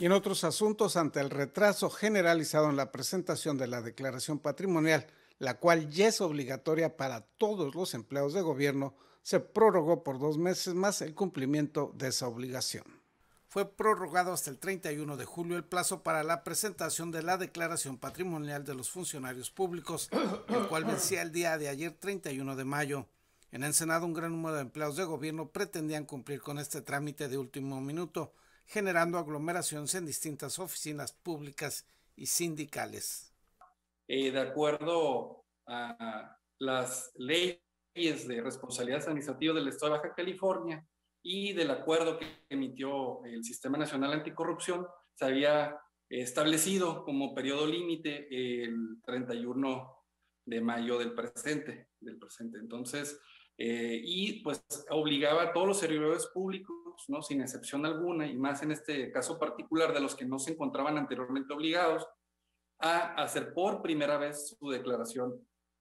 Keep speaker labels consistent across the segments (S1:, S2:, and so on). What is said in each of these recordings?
S1: Y en otros asuntos, ante el retraso generalizado en la presentación de la declaración patrimonial, la cual ya es obligatoria para todos los empleados de gobierno, se prorrogó por dos meses más el cumplimiento de esa obligación. Fue prorrogado hasta el 31 de julio el plazo para la presentación de la declaración patrimonial de los funcionarios públicos, el cual vencía el día de ayer 31 de mayo. En el Senado un gran número de empleados de gobierno pretendían cumplir con este trámite de último minuto, generando aglomeraciones en distintas oficinas públicas y sindicales.
S2: Eh, de acuerdo a las leyes de responsabilidad administrativa del Estado de Baja California y del acuerdo que emitió el Sistema Nacional Anticorrupción, se había establecido como periodo límite el 31 de mayo del presente, del presente. Entonces, eh, y pues obligaba a todos los servidores públicos pues, sin excepción alguna, y más en este caso particular de los que no se encontraban anteriormente obligados a hacer por primera vez su declaración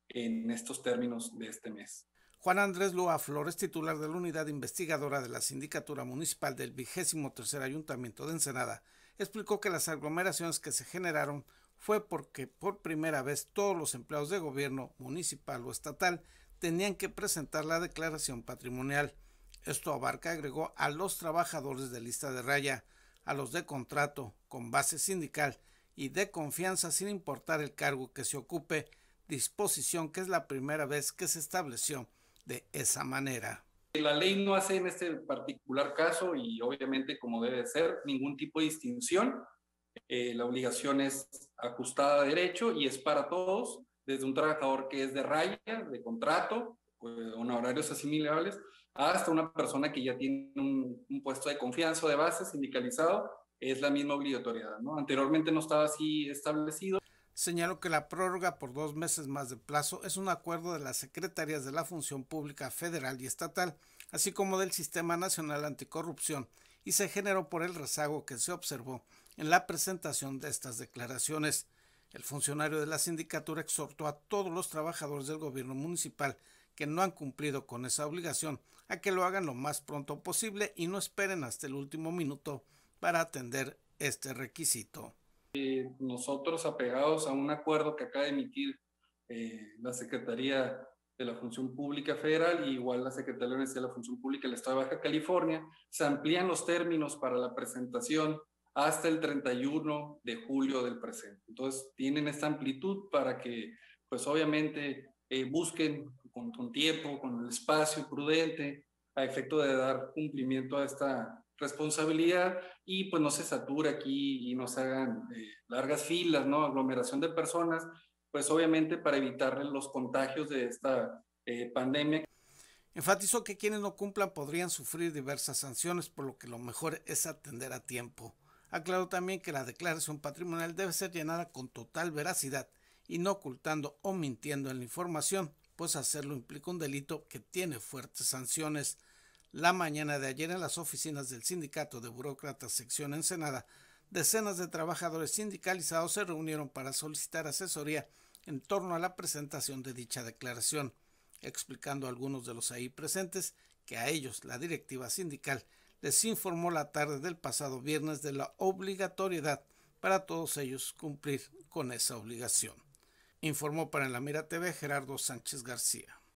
S2: en estos términos de este mes.
S1: Juan Andrés Lua Flores, titular de la unidad investigadora de la Sindicatura Municipal del vigésimo tercer Ayuntamiento de Ensenada, explicó que las aglomeraciones que se generaron fue porque por primera vez todos los empleados de gobierno municipal o estatal tenían que presentar la declaración patrimonial. Esto abarca, agregó, a los trabajadores de lista de raya, a los de contrato con base sindical y de confianza sin importar el cargo que se ocupe, disposición que es la primera vez que se estableció de esa manera.
S2: La ley no hace en este particular caso y obviamente como debe ser ningún tipo de distinción. Eh, la obligación es ajustada a derecho y es para todos, desde un trabajador que es de raya, de contrato, con eh, horarios asimilables, hasta una persona que ya tiene un, puesto de confianza o de base sindicalizado, es la
S1: misma obligatoriedad, ¿no? Anteriormente no estaba así establecido. Señaló que la prórroga por dos meses más de plazo es un acuerdo de las secretarías de la Función Pública Federal y Estatal, así como del Sistema Nacional Anticorrupción, y se generó por el rezago que se observó en la presentación de estas declaraciones. El funcionario de la sindicatura exhortó a todos los trabajadores del gobierno municipal que no han cumplido con esa obligación a que lo hagan lo más pronto posible y no esperen hasta el último minuto para atender este requisito.
S2: nosotros apegados a un acuerdo que acaba de emitir eh, la Secretaría de la Función Pública Federal y igual la Secretaría de la Función Pública del Estado de Baja California, se amplían los términos para la presentación hasta el 31 de julio del presente. Entonces, tienen esta amplitud para que, pues obviamente, eh, busquen con, tiempo, con el espacio prudente, a efecto de dar cumplimiento a esta responsabilidad y pues no se satura aquí y no se hagan eh, largas filas, ¿no? Aglomeración de personas, pues obviamente para evitar los contagios de esta eh, pandemia.
S1: Enfatizó que quienes no cumplan podrían sufrir diversas sanciones, por lo que lo mejor es atender a tiempo. Aclaró también que la declaración patrimonial debe ser llenada con total veracidad y no ocultando o mintiendo en la información, pues hacerlo implica un delito que tiene fuertes sanciones. La mañana de ayer en las oficinas del Sindicato de Burócratas Sección Ensenada, decenas de trabajadores sindicalizados se reunieron para solicitar asesoría en torno a la presentación de dicha declaración, explicando a algunos de los ahí presentes que a ellos la directiva sindical les informó la tarde del pasado viernes de la obligatoriedad para todos ellos cumplir con esa obligación informó para la Mira TV Gerardo Sánchez García.